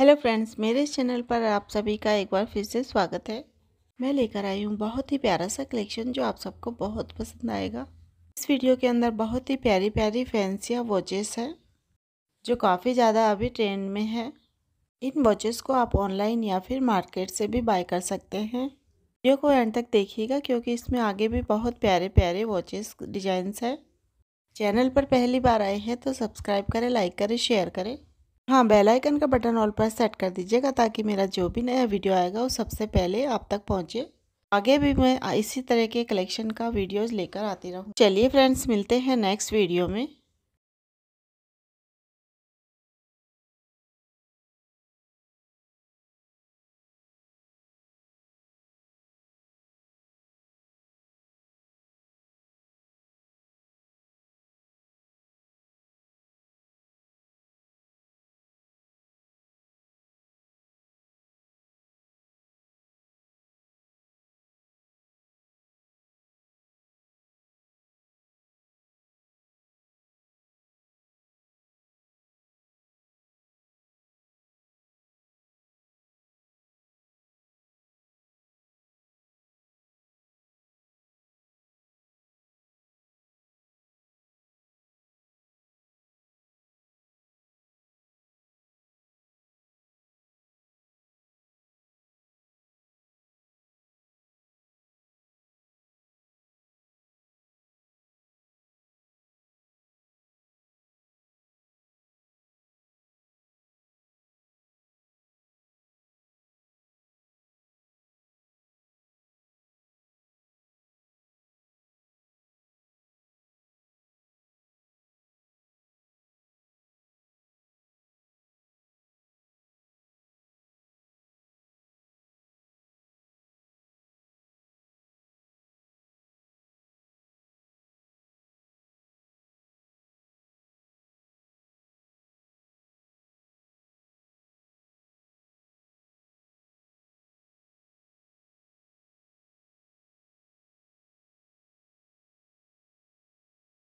hello friends मेरे इस channel पर आप सभी का एक बार फिर से स्वागत है मैं लेकर आई हूँ बहुत ही प्यारा सा कलेक्शन जो आप सबको बहुत पसंद आएगा इस वीडियो के अंदर बहुत ही प्यारी प्यारी फैंसिया वॉचेस हैं जो काफ़ी ज़्यादा अभी ट्रेंड में है इन वॉचेस को आप ऑनलाइन या फिर मार्केट से भी बाय कर सकते हैं वीडियो को एंड तक देखिएगा क्योंकि इसमें आगे भी बहुत प्यारे प्यारे वॉचेस डिजाइंस हैं चैनल पर पहली बार आए हैं तो सब्सक्राइब करें लाइक करें शेयर करें हाँ बेल आइकन का बटन ऑल पर सेट कर दीजिएगा ताकि मेरा जो भी नया वीडियो आएगा वो सबसे पहले आप तक पहुँचे आगे भी मैं इसी तरह के कलेक्शन का वीडियोस लेकर आती रहूँ चलिए फ्रेंड्स मिलते हैं नेक्स्ट वीडियो में